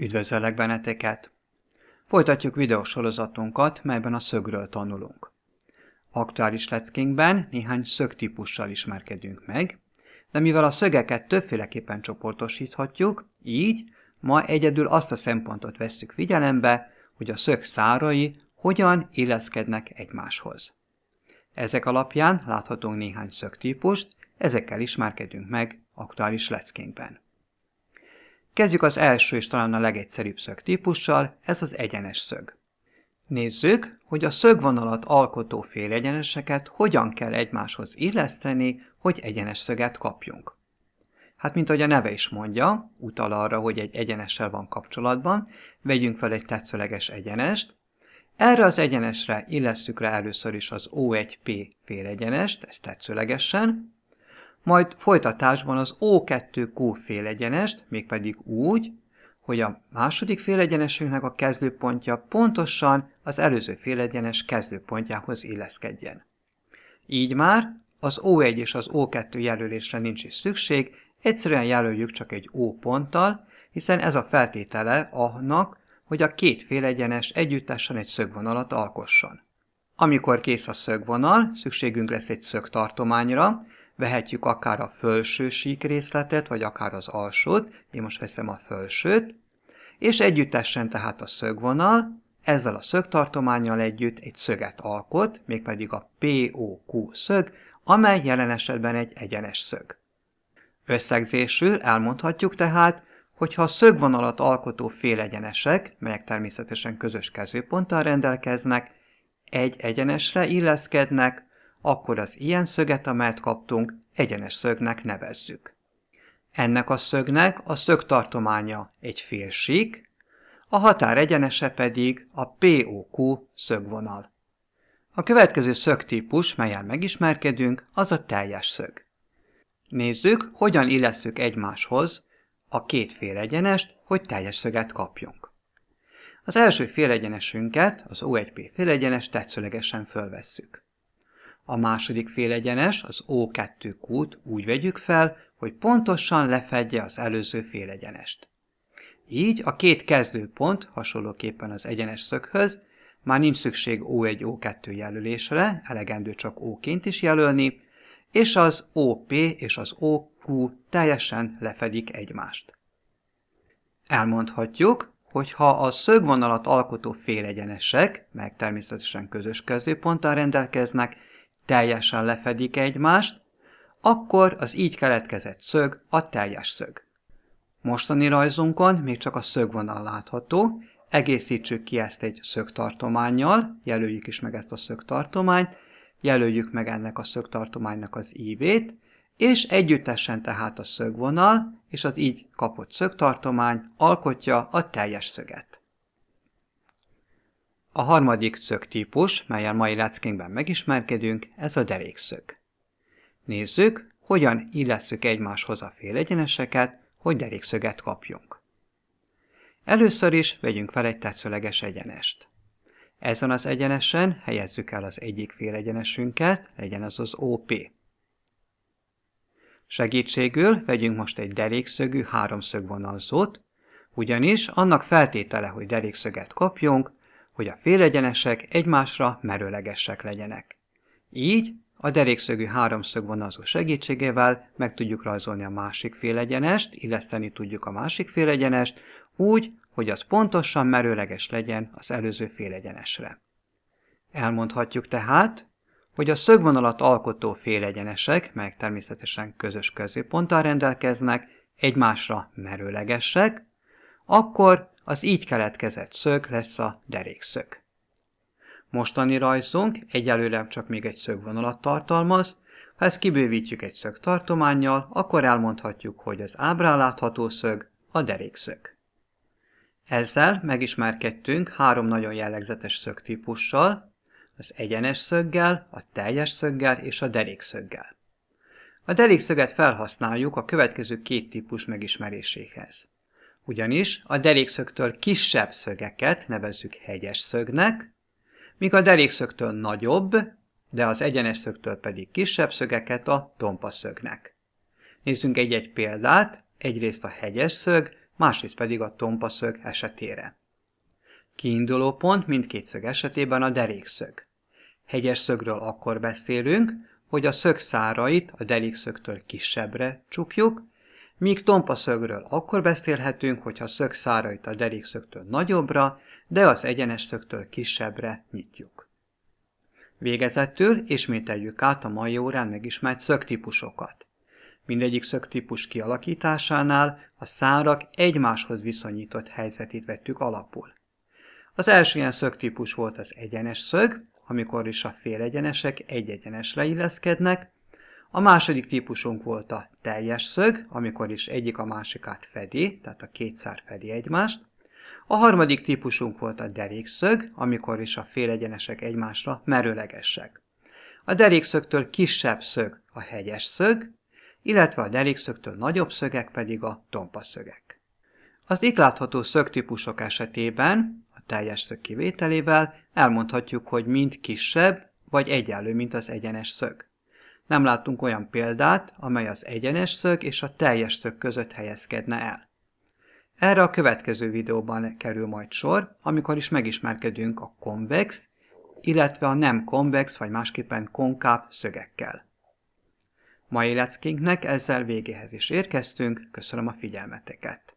Üdvözöllek benneteket! Folytatjuk videósorozatunkat, melyben a szögről tanulunk. Aktuális leckénkben néhány szögtípussal ismerkedünk meg, de mivel a szögeket többféleképpen csoportosíthatjuk, így ma egyedül azt a szempontot vesszük figyelembe, hogy a szög szárai hogyan illeszkednek egymáshoz. Ezek alapján láthatunk néhány szögtípust, ezekkel ismerkedünk meg aktuális leckénkben. Kezdjük az első és talán a legegyszerűbb szög típussal, ez az egyenes szög. Nézzük, hogy a szögvonalat alkotó félegyeneseket hogyan kell egymáshoz illeszteni, hogy egyenes szöget kapjunk. Hát, mint ahogy a neve is mondja, utal arra, hogy egy egyenessel van kapcsolatban, vegyünk fel egy tetszőleges egyenest, erre az egyenesre illesszük rá először is az O1P félegyenest, ezt tetszőlegesen, majd folytatásban az O2Q félegyenest, mégpedig úgy, hogy a második félegyenesünknek a kezdőpontja pontosan az előző félegyenes kezdőpontjához illeszkedjen. Így már az O1 és az O2 jelölésre nincs is szükség, egyszerűen jelöljük csak egy O ponttal, hiszen ez a feltétele annak, hogy a két félegyenes együttesen egy szögvonalat alkosson. Amikor kész a szögvonal, szükségünk lesz egy szögtartományra, vehetjük akár a felső sík részletet, vagy akár az alsót, én most veszem a felsőt, és együttesen tehát a szögvonal, ezzel a szögtartományjal együtt egy szöget alkot, mégpedig a POQ szög, amely jelen esetben egy egyenes szög. Összegzésül elmondhatjuk tehát, hogy ha a szögvonalat alkotó félegyenesek, melyek természetesen közös kezdőponttal rendelkeznek, egy egyenesre illeszkednek, akkor az ilyen szöget, amelyet kaptunk, egyenes szögnek nevezzük. Ennek a szögnek a szögtartománya egy fél sík, a határ egyenese pedig a POQ szögvonal. A következő szögtípus, melyen megismerkedünk, az a teljes szög. Nézzük, hogyan illeszünk egymáshoz a két fél egyenest, hogy teljes szöget kapjunk. Az első fél egyenesünket, az O1P fél egyenest tetszőlegesen fölvesszük. A második félegyenes, az O2 kút úgy vegyük fel, hogy pontosan lefedje az előző félegyenest. Így a két kezdőpont, hasonlóképpen az egyenes szöghöz, már nincs szükség O1-O2 jelölésre, elegendő csak O-ként is jelölni, és az OP és az OQ teljesen lefedik egymást. Elmondhatjuk, hogy ha a szögvonalat alkotó félegyenesek, meg természetesen közös kezdőponttal rendelkeznek, teljesen lefedik egymást, akkor az így keletkezett szög a teljes szög. Mostani rajzunkon még csak a szögvonal látható, egészítsük ki ezt egy szögtartományjal, jelöljük is meg ezt a szögtartományt, jelöljük meg ennek a szögtartománynak az ívét, és együttesen tehát a szögvonal és az így kapott szögtartomány alkotja a teljes szöget. A harmadik szög típus, melyen mai leckénkben megismerkedünk, ez a derékszög. Nézzük, hogyan illesszük egymáshoz a félegyeneseket, hogy derékszöget kapjunk. Először is vegyünk fel egy tetszőleges egyenest. Ezen az egyenesen helyezzük el az egyik félegyenesünket, legyen az az OP. Segítségül vegyünk most egy derékszögű háromszögvonalzót, ugyanis annak feltétele, hogy derékszöget kapjunk, hogy a félegyenesek egymásra merőlegesek legyenek. Így a derékszögű vonalzó segítségével meg tudjuk rajzolni a másik félegyenest, illeszteni tudjuk a másik félegyenest úgy, hogy az pontosan merőleges legyen az előző félegyenesre. Elmondhatjuk tehát, hogy a szögvonalat alkotó félegyenesek, meg természetesen közös középponttal rendelkeznek, egymásra merőlegesek, akkor az így keletkezett szög lesz a derékszög. Mostani rajzunk egyelőre csak még egy szögvonalat tartalmaz, ha ezt kibővítjük egy szög tartományjal, akkor elmondhatjuk, hogy az ábrán látható szög a derékszög. Ezzel megismerkedtünk három nagyon jellegzetes szögtípussal, az egyenes szöggel, a teljes szöggel és a derékszöggel. A derékszöget felhasználjuk a következő két típus megismeréséhez. Ugyanis a derékszögtől kisebb szögeket nevezzük hegyes szögnek, míg a derékszögtől nagyobb, de az egyenes szögtől pedig kisebb szögeket a tompa szögnek. Nézzünk egy-egy példát, egyrészt a hegyes szög, másrészt pedig a tompa szög esetére. Kiinduló pont mindkét szög esetében a derékszög. Hegyes szögről akkor beszélünk, hogy a szög szárait a derékszögtől kisebbre csupjuk, Míg tompa szögről akkor beszélhetünk, hogyha szög szárait a derékszögtől nagyobbra, de az egyenes szögtől kisebbre nyitjuk. Végezettől ismételjük át a mai órán megismert szögtípusokat. Mindegyik szögtípus kialakításánál a szárak egymáshoz viszonyított helyzetét vettük alapul. Az első ilyen szögtípus volt az egyenes szög, amikor is a félegyenesek egyegyenesre illeszkednek, a második típusunk volt a teljes szög, amikor is egyik a másikát fedi, tehát a két szár fedi egymást. A harmadik típusunk volt a derékszög, amikor is a félegyenesek egymásra merőlegesek. A derékszögtől kisebb szög a hegyes szög, illetve a derékszögtől nagyobb szögek pedig a tompa szögek. Az itt látható szögtípusok esetében, a teljes szög kivételével elmondhatjuk, hogy mind kisebb vagy egyenlő, mint az egyenes szög. Nem láttunk olyan példát, amely az egyenes szög és a teljes szög között helyezkedne el. Erre a következő videóban kerül majd sor, amikor is megismerkedünk a konvex, illetve a nem konvex vagy másképpen konkáv szögekkel. Mai leckénknek ezzel végéhez is érkeztünk, köszönöm a figyelmeteket!